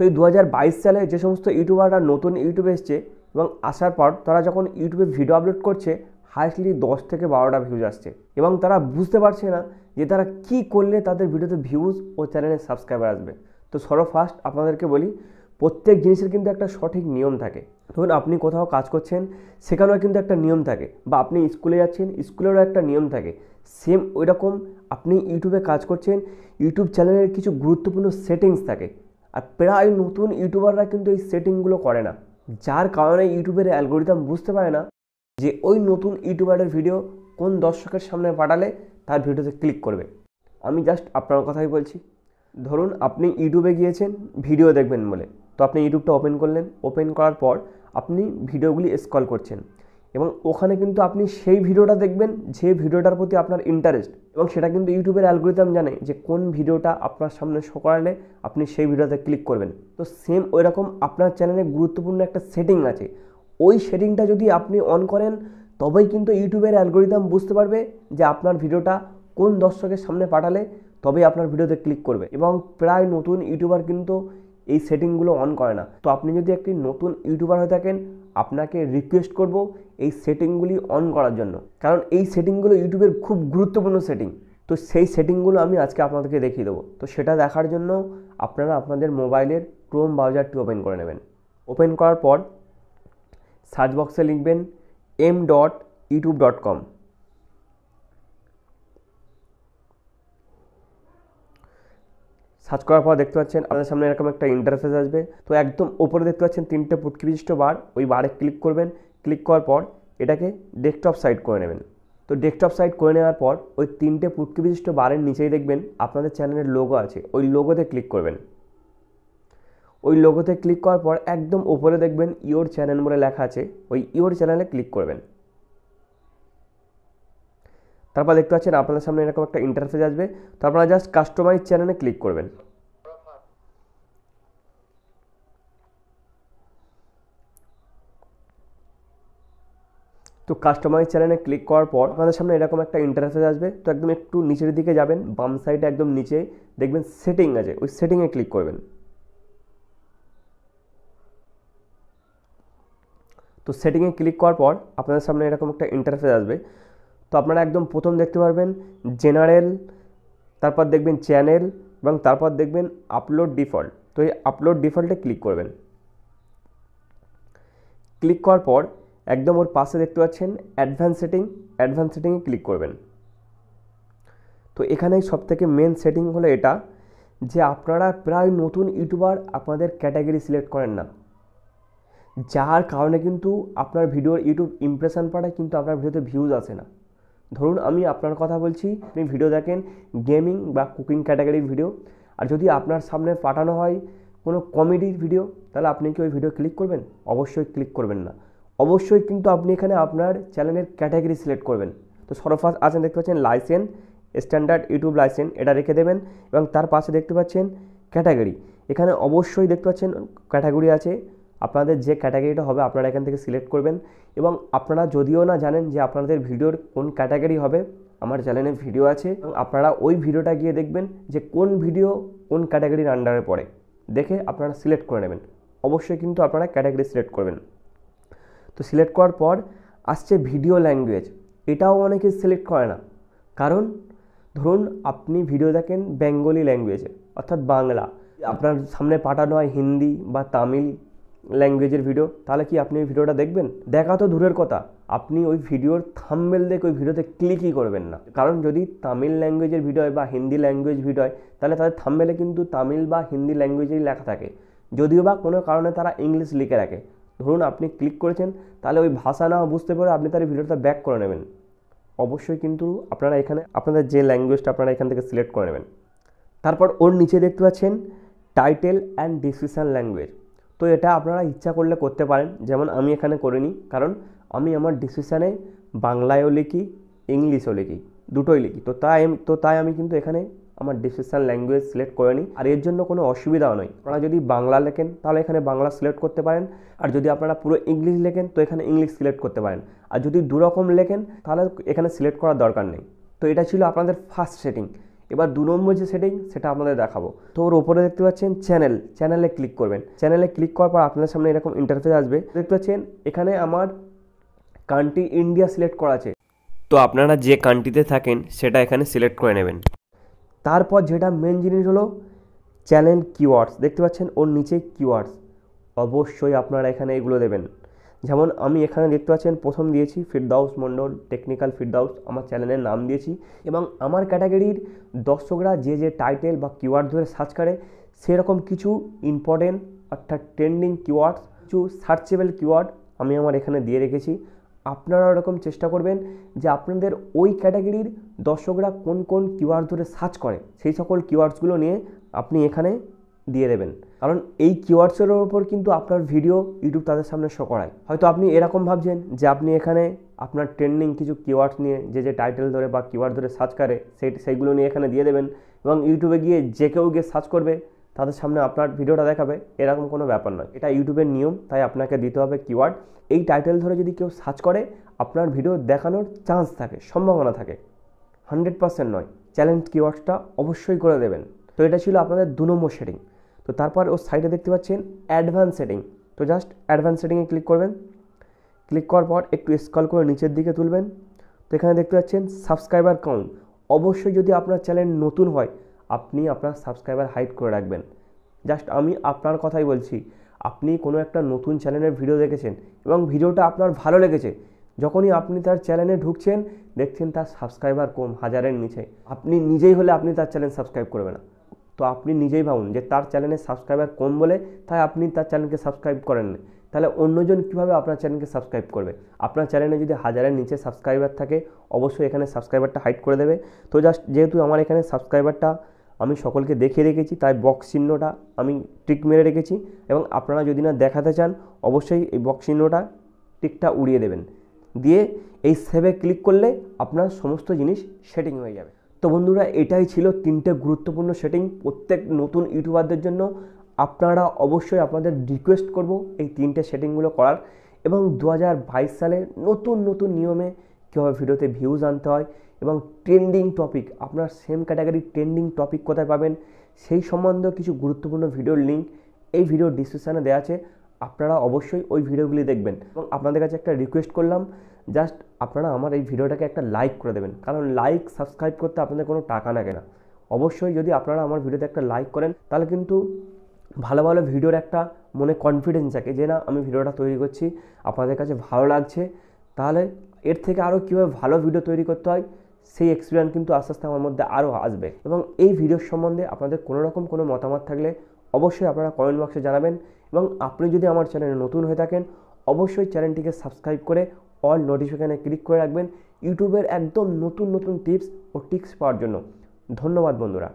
তো এই দু সালে যে সমস্ত ইউটিউবাররা নতুন ইউটিউবে এসছে এবং আসার পর তারা যখন ইউটিউবে ভিডিও আপলোড করছে হাইস্টলি দশ থেকে বারোটা ভিউজ আসছে এবং তারা বুঝতে পারছে না যে তারা কি করলে তাদের ভিডিওতে ভিউজ ও চ্যানেলে সাবস্ক্রাইবার আসবে তো সর্বফার্স্ট আপনাদেরকে বলি প্রত্যেক জিনিসের কিন্তু একটা সঠিক নিয়ম থাকে ধরুন আপনি কোথাও কাজ করছেন সেখানেও কিন্তু একটা নিয়ম থাকে বা আপনি স্কুলে যাচ্ছেন স্কুলেরও একটা নিয়ম থাকে সেম ওইরকম আপনি ইউটিউবে কাজ করছেন ইউটিউব চ্যানেলের কিছু গুরুত্বপূর্ণ সেটিংস থাকে আর প্রায় নতুন ইউটিউবাররা কিন্তু এই সেটিংগুলো করে না যার কারণে ইউটিউবের অ্যালগোরিদম বুঝতে পারে না যে ওই নতুন ইউটিউবারের ভিডিও কোন দর্শকের সামনে পাঠালে তার ভিডিওতে ক্লিক করবে আমি জাস্ট আপনার কথাই বলছি ধরুন আপনি ইউটিউবে গিয়েছেন ভিডিও দেখবেন বলে তো আপনি ইউটিউবটা ওপেন করলেন ওপেন করার পর আপনি ভিডিওগুলি স্কল করছেন এবং ওখানে কিন্তু আপনি সেই ভিডিওটা দেখবেন যে ভিডিওটার প্রতি আপনার ইন্টারেস্ট এবং সেটা কিন্তু ইউটিউবের অ্যালগোরিদম জানে যে কোন ভিডিওটা আপনার সামনে সকালে আপনি সেই ভিডিওতে ক্লিক করবেন তো সেম ওই রকম আপনার চ্যানেলে গুরুত্বপূর্ণ একটা সেটিং আছে ওই সেটিংটা যদি আপনি অন করেন তবেই কিন্তু ইউটিউবের অ্যালগোরিদম বুঝতে পারবে যে আপনার ভিডিওটা কোন দর্শকের সামনে পাঠালে তবেই আপনার ভিডিওতে ক্লিক করবে এবং প্রায় নতুন ইউটিউবার কিন্তু এই সেটিংগুলো অন করে না তো আপনি যদি একটি নতুন ইউটিউবার হয়ে থাকেন আপনাকে রিকোয়েস্ট করব এই সেটিংগুলি অন করার জন্য কারণ এই সেটিংগুলো ইউটিউবের খুব গুরুত্বপূর্ণ সেটিং তো সেই সেটিংগুলো আমি আজকে আপনাদেরকে দেখিয়ে দেবো তো সেটা দেখার জন্য আপনারা আপনাদের মোবাইলের ক্রোম ব্রাউজারটি ওপেন করে নেবেন ওপেন করার পর সার্চ বক্সে লিখবেন M dot YouTube dot com search করার পর দেখতে পাচ্ছেন আপনাদের সামনে এরকম একটা ইন্টারফেস আসবে তো একদম ওপরে দেখতে পাচ্ছেন তিনটে পুটকি বিশিষ্ট বার ওই বারে ক্লিক করবেন ক্লিক করার পর এটাকে ডেস্কটপ সাইড করে নেবেন তো ডেস্কটপ সাইট করে নেওয়ার পর ওই তিনটে পুটকি বিশিষ্ট বারের নিচেই দেখবেন আপনাদের চ্যানেলের লোগো আছে ওই লোগোতে ক্লিক করবেন ওই লোগোতে ক্লিক করার পর একদম ওপরে দেখবেন ইওর চ্যানেল বলে লেখা আছে ওই ইওর চ্যানেলে ক্লিক করবেন তারপর দেখতে পাচ্ছেন আপনাদের সামনে এরকম একটা ইন্টারফেস আসবে তো আপনারা জাস্ট কাস্টমাইজ চ্যানেলে ক্লিক করবেন তো কাস্টমাইজ চ্যানেলে ক্লিক করার পর আপনাদের সামনে এরকম একটা ইন্টারফেস আসবে তো একদম একটু নিচের দিকে যাবেন বাম সাইডে একদম নিচে দেখবেন সেটিং আছে ওই সেটিংয়ে ক্লিক করবেন তো সেটিংয়ে ক্লিক করার পর আপনাদের সামনে এরকম একটা ইন্টারফেস আসবে তো আপনারা একদম প্রথম দেখতে পারবেন জেনারেল তারপর দেখবেন চ্যানেল এবং তারপর দেখবেন আপলোড ডিফল্ট তো এই আপলোড ডিফল্টে ক্লিক করবেন ক্লিক করার পর একদম ওর পাশে দেখতে পাচ্ছেন অ্যাডভান্স সেটিং অ্যাডভান্স সেটিংয়ে ক্লিক করবেন তো এখানে সবথেকে মেন সেটিং হলো এটা যে আপনারা প্রায় নতুন ইউটিউবার আপনাদের ক্যাটাগরি সিলেক্ট করেন না যার কারণে কিন্তু আপনার ভিডিওর ইউটিউব ইমপ্রেশন পাঠায় কিন্তু আপনার ভিডিওতে ভিউজ আসে না ধরুন আমি আপনার কথা বলছি আপনি ভিডিও দেখেন গেমিং বা কুকিং ক্যাটাগরির ভিডিও আর যদি আপনার সামনে পাঠানো হয় কোনো কমেডির ভিডিও তাহলে আপনি কি ওই ভিডিও ক্লিক করবেন অবশ্যই ক্লিক করবেন না অবশ্যই কিন্তু আপনি এখানে আপনার চ্যানেলের ক্যাটাগরি সিলেক্ট করবেন তো সরফাস আছেন দেখতে পাচ্ছেন লাইসেন্স স্ট্যান্ডার্ড ইউটিউব লাইসেন্স এটা রেখে দেবেন এবং তার পাশে দেখতে পাচ্ছেন ক্যাটাগরি এখানে অবশ্যই দেখতে পাচ্ছেন ক্যাটাগরি আছে আপনাদের যে ক্যাটাগরিটা হবে আপনারা এখান থেকে সিলেক্ট করবেন এবং আপনারা যদিও না জানেন যে আপনাদের ভিডিওর কোন ক্যাটাগরি হবে আমার চ্যানেলে ভিডিও আছে আপনারা ওই ভিডিওটা গিয়ে দেখবেন যে কোন ভিডিও কোন ক্যাটাগরির আন্ডারে পড়ে দেখে আপনারা সিলেক্ট করে নেবেন অবশ্যই কিন্তু আপনারা ক্যাটাগরি সিলেক্ট করবেন তো সিলেক্ট করার পর আসছে ভিডিও ল্যাঙ্গুয়েজ এটাও অনেকে সিলেক্ট করে না কারণ ধরুন আপনি ভিডিও দেখেন বেঙ্গলি ল্যাঙ্গুয়েজে অর্থাৎ বাংলা আপনার সামনে পাঠানো হয় হিন্দি বা তামিল ল্যাঙ্গুয়েজের ভিডিও তাহলে কি আপনি ওই ভিডিওটা দেখবেন দেখা তো দূরের কথা আপনি ওই ভিডিওর থামবেল দেখে ওই ভিডিওতে ক্লিকই করবেন না কারণ যদি তামিল ল্যাঙ্গুয়েজের ভিডিও হয় বা হিন্দি ল্যাঙ্গুয়েজ ভিডিও হয় তাহলে তাদের থামবেলে কিন্তু তামিল বা হিন্দি ল্যাঙ্গুয়েজেই লেখা থাকে যদিও বা কোনো কারণে তারা ইংলিশ লিখে রাখে ধরুন আপনি ক্লিক করেছেন তাহলে ওই ভাষা না বুঝতে পারে আপনি তার ভিডিওটা ব্যাক করে নেবেন অবশ্যই কিন্তু আপনারা এখানে আপনাদের যে ল্যাঙ্গুয়েজটা আপনারা এখান থেকে সিলেক্ট করে নেবেন তারপর ওর নিচে দেখতে পাচ্ছেন টাইটেল অ্যান্ড ডিসক্রিপশান ল্যাঙ্গুয়েজ তো এটা আপনারা ইচ্ছা করলে করতে পারেন যেমন আমি এখানে করে নিই কারণ আমি আমার ডিসিশানে বাংলায়ও লিখি ইংলিশও লিখি দুটোই লিখি তো তাই তো তাই আমি কিন্তু এখানে আমার ডিসিশান ল্যাঙ্গুয়েজ সিলেক্ট করে নিই আর এর জন্য কোনো অসুবিধাও নয় আপনারা যদি বাংলা লেখেন তাহলে এখানে বাংলা সিলেক্ট করতে পারেন আর যদি আপনারা পুরো ইংলিশ লেখেন তো এখানে ইংলিশ সিলেক্ট করতে পারেন আর যদি দুরকম লেখেন তাহলে এখানে সিলেক্ট করার দরকার নেই তো এটা ছিল আপনাদের ফার্স্ট সেটিং এবার দু নম্বর যে সেটিং সেটা আপনাদের দেখাবো তো ওর ওপরে দেখতে পাচ্ছেন চ্যানেল চ্যানেলে ক্লিক করবেন চ্যানেলে ক্লিক করার পর আপনাদের সামনে এরকম ইন্টারফেস আসবে দেখতে পাচ্ছেন এখানে আমার কান্ট্রি ইন্ডিয়া সিলেক্ট করা আছে তো আপনারা যে কান্ট্রিতে থাকেন সেটা এখানে সিলেক্ট করে নেবেন তারপর যেটা মেন জিনিস হলো চ্যানেল কিওয়ার্ডস দেখতে পাচ্ছেন ওর নিচে কিওয়ার্ডস অবশ্যই আপনারা এখানে এগুলো দেবেন যেমন আমি এখানে দেখতে পাচ্ছেন প্রথম দিয়েছি ফিরদাউস মণ্ডল টেকনিক্যাল ফিরদাউস আমার চ্যানেলের নাম দিয়েছি এবং আমার ক্যাটাগরির দর্শকরা যে যে টাইটেল বা কিওয়ার্ড ধরে সার্চ করে সেরকম কিছু ইম্পর্টেন্ট অর্থাৎ ট্রেন্ডিং কিওয়ার্ডস কিছু সার্চেবল কিওয়ার্ড আমি আমার এখানে দিয়ে রেখেছি আপনারা ওরকম চেষ্টা করবেন যে আপনাদের ওই ক্যাটাগরির দর্শকরা কোন কোন কিওয়ার্ড ধরে সার্চ করে সেই সকল কিওয়ার্ডসগুলো নিয়ে আপনি এখানে দিয়ে দেবেন কারণ এই কিওয়ার্ডসের ওপর কিন্তু আপনার ভিডিও ইউটিউব তাদের সামনে শো করায় হয়তো আপনি এরকম ভাবছেন যে আপনি এখানে আপনার ট্রেন্ডিং কিছু কিওয়ার্ডস নিয়ে যে যে টাইটেল ধরে বা কিওয়ার্ড ধরে সার্চ করে সেই সেইগুলো নিয়ে এখানে দিয়ে দেবেন এবং ইউটিউবে গিয়ে যে কেউ গিয়ে সার্চ করবে তাদের সামনে আপনার ভিডিওটা দেখাবে এরকম কোনো ব্যাপার নয় এটা ইউটিউবের নিয়ম তাই আপনাকে দিতে হবে কিওয়ার্ড এই টাইটেল ধরে যদি কেউ সার্চ করে আপনার ভিডিও দেখানোর চান্স থাকে সম্ভাবনা থাকে হান্ড্রেড পার্সেন্ট নয় চ্যালেঞ্জ কিওয়ার্ডসটা অবশ্যই করে দেবেন তো এটা ছিল আপনাদের দু নম্বর শেডিং তো তারপর ওর সাইডে দেখতে পাচ্ছেন অ্যাডভান্স সেটিং তো জাস্ট অ্যাডভান্স সেটিংয়ে ক্লিক করবেন ক্লিক করার পর একটু স্কল করে নিচের দিকে তুলবেন তো এখানে দেখতে পাচ্ছেন সাবস্ক্রাইবার কাউন্ট অবশ্যই যদি আপনার চ্যানেল নতুন হয় আপনি আপনার সাবস্ক্রাইবার হাইড করে রাখবেন জাস্ট আমি আপনার কথাই বলছি আপনি কোনো একটা নতুন চ্যানেলের ভিডিও দেখেছেন এবং ভিডিওটা আপনার ভালো লেগেছে যখনই আপনি তার চ্যানেলে ঢুকছেন দেখছেন তার সাবস্ক্রাইবার কম হাজারের নিচে আপনি নিজেই হলে আপনি তার চ্যানেল সাবস্ক্রাইব করবেন না তো আপনি নিজেই ভাবুন যে তার চ্যানেলের সাবস্ক্রাইবার কম বলে তাই আপনি তার চ্যানেলকে সাবস্ক্রাইব করেন না তাহলে অন্যজন কীভাবে আপনার চ্যানেলকে সাবস্ক্রাইব করবে আপনার চ্যানেলে যদি হাজারের নিচে সাবস্ক্রাইবার থাকে অবশ্যই এখানে সাবস্ক্রাইবারটা হাইড করে দেবে তো জাস্ট যেহেতু আমার এখানে সাবস্ক্রাইবারটা আমি সকলকে দেখিয়ে রেখেছি তাই বক্স চিহ্নটা আমি টিক মেরে রেখেছি এবং আপনারা যদি না দেখাতে চান অবশ্যই এই বক্স চিহ্নটা টিকটা উড়িয়ে দেবেন দিয়ে এই সেভে ক্লিক করলে আপনার সমস্ত জিনিস সেটিং হয়ে যাবে তো বন্ধুরা এটাই ছিল তিনটে গুরুত্বপূর্ণ সেটিং প্রত্যেক নতুন ইউটিউবারদের জন্য আপনারা অবশ্যই আপনাদের রিকোয়েস্ট করব এই তিনটে সেটিংগুলো করার এবং দু সালে নতুন নতুন নিয়মে কীভাবে ভিডিওতে ভিউজ আনতে হয় এবং ট্রেন্ডিং টপিক আপনার সেম ক্যাটাগরি ট্রেন্ডিং টপিক কোথায় পাবেন সেই সম্বন্ধেও কিছু গুরুত্বপূর্ণ ভিডিওর লিঙ্ক এই ভিডিওর ডিসক্রিপশানে দেওয়া আছে আপনারা অবশ্যই ওই ভিডিওগুলি দেখবেন এবং আপনাদের কাছে একটা রিকোয়েস্ট করলাম জাস্ট আপনারা আমার এই ভিডিওটাকে একটা লাইক করে দেবেন কারণ লাইক সাবস্ক্রাইব করতে আপনাদের কোনো টাকা লাগে না অবশ্যই যদি আপনারা আমার ভিডিওতে একটা লাইক করেন তাহলে কিন্তু ভালো ভালো ভিডিওর একটা মনে কনফিডেন্স থাকে যে না আমি ভিডিওটা তৈরি করছি আপনাদের কাছে ভালো লাগছে তাহলে এর থেকে আরও কীভাবে ভালো ভিডিও তৈরি করতে হয় সেই এক্সপিরিয়েন্স কিন্তু আস্তে আস্তে আমার মধ্যে আরও আসবে এবং এই ভিডিওর সম্বন্ধে আপনাদের কোনো রকম কোনো মতামত থাকলে অবশ্যই আপনারা কমেন্ট বক্সে জানাবেন এবং আপনি যদি আমার চ্যানেলে নতুন হয়ে থাকেন অবশ্যই চ্যানেলটিকে সাবস্ক্রাইব করে অল নোটিফিকেশানে ক্লিক করে রাখবেন ইউটিউবের একদম নতুন নতুন টিপস ও টিক্স পাওয়ার জন্য ধন্যবাদ বন্ধুরা